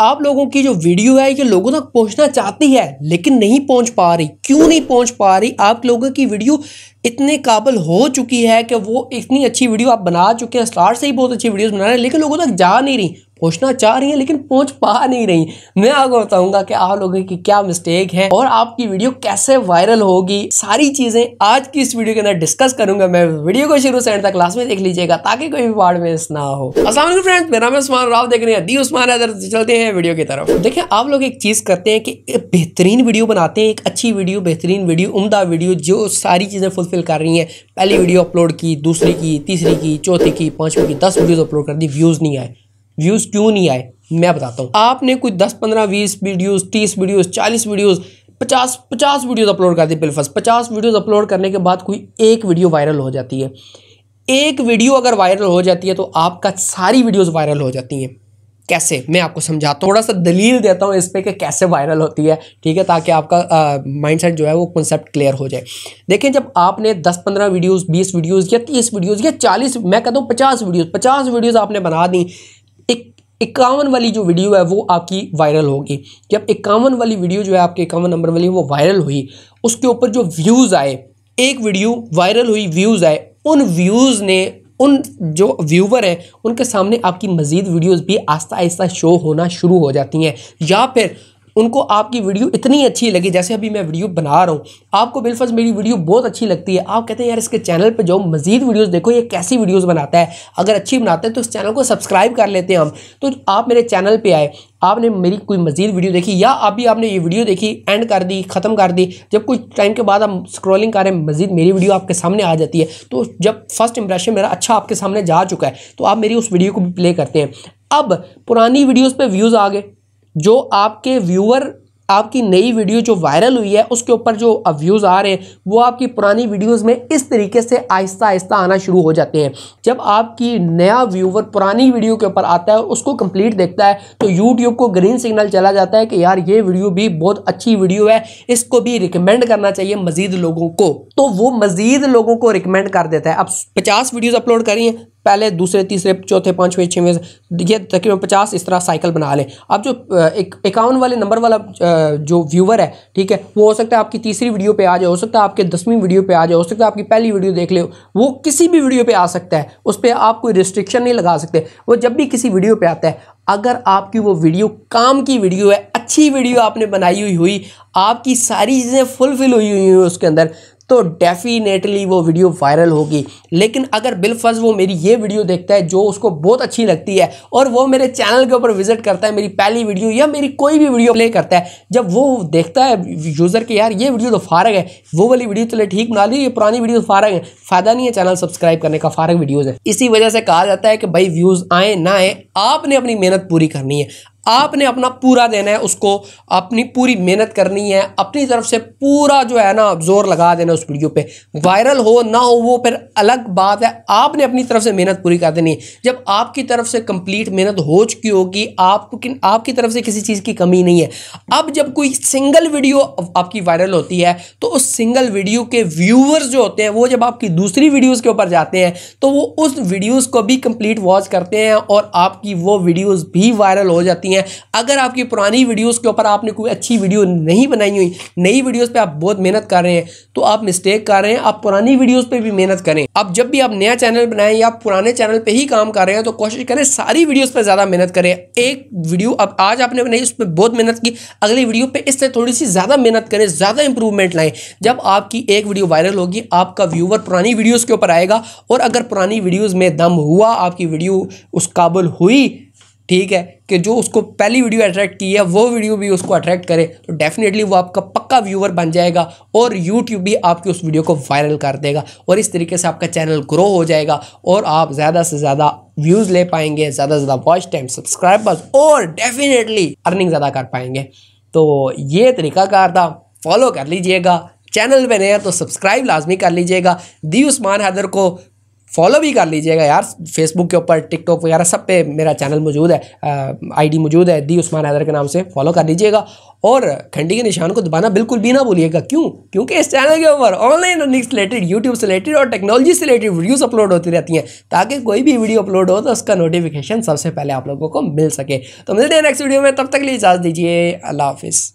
आप लोगों की जो वीडियो है ये लोगों तक पहुंचना चाहती है लेकिन नहीं पहुंच पा रही क्यों नहीं पहुंच पा रही आप लोगों की वीडियो इतने काबिल हो चुकी है कि वो इतनी अच्छी वीडियो आप बना चुके हैं स्टार्ट से ही बहुत अच्छी वीडियोस बना रहे हैं लेकिन लोगों तक जा नहीं रही पहुंचना चाह रही है लेकिन पहुंच पा नहीं रही मैं आपको बताऊंगा कि आप लोगों की क्या मिस्टेक है और आपकी वीडियो कैसे वायरल होगी सारी चीजें आज की इस वीडियो के अंदर डिस्कस करूंगा मैं वीडियो को शुरू से एंड तक क्लास में देख लीजिएगा ताकि कोई भी वार्ड मिस ना हो असल फ्रेंड्स मेरा नाम उस्मान राव देख रहे हैं दी उस्मान अदर चलते हैं वीडियो की तरफ देखिये आप लोग एक चीज करते हैं कि बेहतरीन वीडियो बनाते हैं एक अच्छी वीडियो बेहतरीन वीडियो उमदा वीडियो जो सारी चीजें फुलफिल कर रही है पहली वीडियो अपलोड की दूसरी की तीसरी की चौथी की पांचवी की दस वीडियो अपलोड कर दी व्यूज नहीं आए व्यूज़ क्यों नहीं आए मैं बताता हूँ आपने कोई दस पंद्रह बीस वीडियोज़ तीस वीडियोज़ चालीस वीडियोज़ पचास पचास वीडियोज़ अपलोड कर दी बिलफस पचास वीडियोज़ अपलोड करने के बाद कोई एक वीडियो वायरल हो जाती है एक वीडियो अगर वायरल हो जाती है तो आपका सारी वीडियोस वायरल हो जाती हैं कैसे मैं आपको समझाता हूँ थोड़ा सा दलील देता हूँ इस पर कि कैसे वायरल होती है ठीक है ताकि आपका माइंडसेट जो है वो कॉन्सेप्ट क्लियर हो जाए देखें जब आपने 10-15 वीडियोस 20 वीडियोस या 30 वीडियोस या 40 मैं कहता हूँ 50 वीडियोस 50 वीडियोस आपने बना दी इक्यावन वाली जो वीडियो है वो आपकी वायरल होगी जब इक्यावन वाली वीडियो जो है आपके इक्यावन नंबर वाली वो वायरल हुई उसके ऊपर जो व्यूज़ आए एक वीडियो वायरल हुई व्यूज़ आए उन व्यूज़ ने उन जो व्यूवर हैं उनके सामने आपकी मज़ीद वीडियोस भी आस्ता आहिस्ता शो होना शुरू हो जाती हैं या फिर उनको आपकी वीडियो इतनी अच्छी लगी जैसे अभी मैं वीडियो बना रहा हूँ आपको बिलफज मेरी वीडियो बहुत अच्छी लगती है आप कहते हैं यार इसके चैनल पर जाओ मजीद वीडियोज़ देखो ये कैसी वीडियोज़ बनाता है अगर अच्छी बनाते हैं तो इस चैनल को सब्सक्राइब कर लेते हैं हम तो आप मेरे चैनल पर आए आपने मेरी कोई मजीद वीडियो देखी या अभी आपने ये वीडियो देखी एंड कर दी ख़त्म कर दी जब कुछ टाइम के बाद आप स्क्रॉलिंग करें मजीद मेरी वीडियो आपके सामने आ जाती है तो जब फर्स्ट इंप्रेशन मेरा अच्छा आपके सामने जा चुका है तो आप मेरी उस वीडियो को भी प्ले करते हैं अब पुरानी वीडियोस पे व्यूज़ आ गए जो आपके व्यूअर आपकी नई वीडियो जो वायरल हुई है उसके ऊपर जो व्यूज़ आ रहे हैं वो आपकी पुरानी वीडियोस में इस तरीके से आहिस्ता आहिस्ता आना शुरू हो जाते हैं जब आपकी नया व्यूवर पुरानी वीडियो के ऊपर आता है उसको कंप्लीट देखता है तो यूट्यूब को ग्रीन सिग्नल चला जाता है कि यार ये वीडियो भी बहुत अच्छी वीडियो है इसको भी रिकमेंड करना चाहिए मज़ीद लोगों को तो वो मजीद लोगों को रिकमेंड कर देता है अब पचास वीडियोज अपलोड करी हैं पहले दूसरे तीसरे चौथे पाँचवें छवें ये तकरीबन पचास इस तरह साइकिल बना लें अब जो एक अकाउंट वाले नंबर वाला जो व्यूवर है ठीक है वो हो सकता है आपकी तीसरी वीडियो पे आ जाए हो सकता है आपके दसवीं वीडियो पे आ जाए हो सकता है आपकी पहली वीडियो देख ले वो किसी भी वीडियो पे आ सकता है उस पर आप कोई रिस्ट्रिक्शन नहीं लगा सकते वो जब भी किसी वीडियो पर आता है अगर आपकी वो वीडियो काम की वीडियो है अच्छी वीडियो आपने बनाई हुई हुई आपकी सारी चीज़ें फुलफिल हुई हुई हैं उसके अंदर तो डेफिनेटली वो वीडियो वायरल होगी लेकिन अगर बिलफर्ज वो मेरी ये वीडियो देखता है जो उसको बहुत अच्छी लगती है और वो मेरे चैनल के ऊपर विजिट करता है मेरी पहली वीडियो या मेरी कोई भी वीडियो प्ले करता है जब वो देखता है यूज़र के यार ये वीडियो तो फारग है वो वाली वीडियो चले तो ले ठीक बना ली ये पुरानी वीडियो तो फारग है फ़ायदा नहीं है चैनल सब्सक्राइब करने का फारग वीडियोज़ है इसी वजह से कहा जाता है कि भाई व्यूज़ आए ना आए आपने अपनी मेहनत पूरी करनी है आपने अपना पूरा देना है उसको अपनी पूरी मेहनत करनी है अपनी तरफ से पूरा जो है ना जोर लगा देना उस वीडियो पे वायरल हो ना हो वो फिर अलग बात है आपने अपनी तरफ से मेहनत पूरी कर देनी है जब आपकी तरफ से कंप्लीट मेहनत हो चुकी होगी आपको आपकी तरफ से किसी चीज़ की कमी नहीं है अब जब कोई सिंगल वीडियो आपकी वायरल होती है तो उस सिंगल वीडियो के व्यूवर्स जो होते हैं वो जब आपकी दूसरी वीडियोज़ के ऊपर जाते हैं तो वो उस वीडियोज़ को भी कंप्लीट वॉच करते हैं और आपकी वो वीडियोज़ भी वायरल हो जाती हैं है अगर आपकी पुरानी वीडियोज़ के ऊपर आपने कोई अच्छी वीडियो नहीं बनाई हुई नई वीडियोज़ पर आप बहुत मेहनत कर रहे हैं तो आप मिस्टेक कर रहे हैं आप पुरानी वीडियोज़ पर भी मेहनत करें अब जब भी आप नया चैनल बनाएं या पुराने चैनल पर ही काम कर रहे हैं तो कोशिश करें सारी वीडियोज़ पर ज़्यादा मेहनत करें एक वीडियो अब आज आपने बनाई उसमें बहुत मेहनत की अगली वीडियो पर इससे थोड़ी सी ज़्यादा मेहनत करें ज़्यादा इंप्रूवमेंट लाएं जब आपकी एक वीडियो वायरल होगी आपका व्यूवर पुरानी वीडियोज़ के ऊपर आएगा और अगर पुरानी वीडियोज़ में दम हुआ आपकी वीडियो उस काबुल हुई ठीक है कि जो उसको पहली वीडियो अट्रैक्ट की है वो वीडियो भी उसको अट्रैक्ट करे तो डेफिनेटली वो आपका पक्का व्यूअर बन जाएगा और यूट्यूब भी आपकी उस वीडियो को वायरल कर देगा और इस तरीके से आपका चैनल ग्रो हो जाएगा और आप ज़्यादा से ज़्यादा व्यूज़ ले पाएंगे ज़्यादा से ज़्यादा वॉच टाइम सब्सक्राइबर्स और डेफिनेटली अर्निंग ज़्यादा कर पाएंगे तो ये तरीकाकार था फॉलो कर लीजिएगा चैनल पर नए तो सब्सक्राइब लाजमी कर लीजिएगा दी उस्मान हैदर को फॉलो भी कर लीजिएगा यार फेसबुक के ऊपर टिकटॉक वगैरह सब पे मेरा चैनल मौजूद है आईडी मौजूद है दी उस्मान हैदर के नाम से फॉलो कर लीजिएगा और घंटी के निशान को दबाना बिल्कुल भी ना भूलिएगा क्यों क्योंकि इस चैनल के ऊपर ऑनलाइन रनिंग से रिलेटेड यूट्यूब से रिलेटेड और टेक्नोलॉजी से रिलेटेड वीडियोज़ अपलोड होती रहती हैं ताकि कोई भी वीडियो अपलोड हो तो उसका नोटिफिकेशन सबसे पहले आप लोगों को मिल सके तो मिलते हैं नेक्स्ट वीडियो में तब तक लिए इजाज़ दीजिए अल्लाह हाफिज़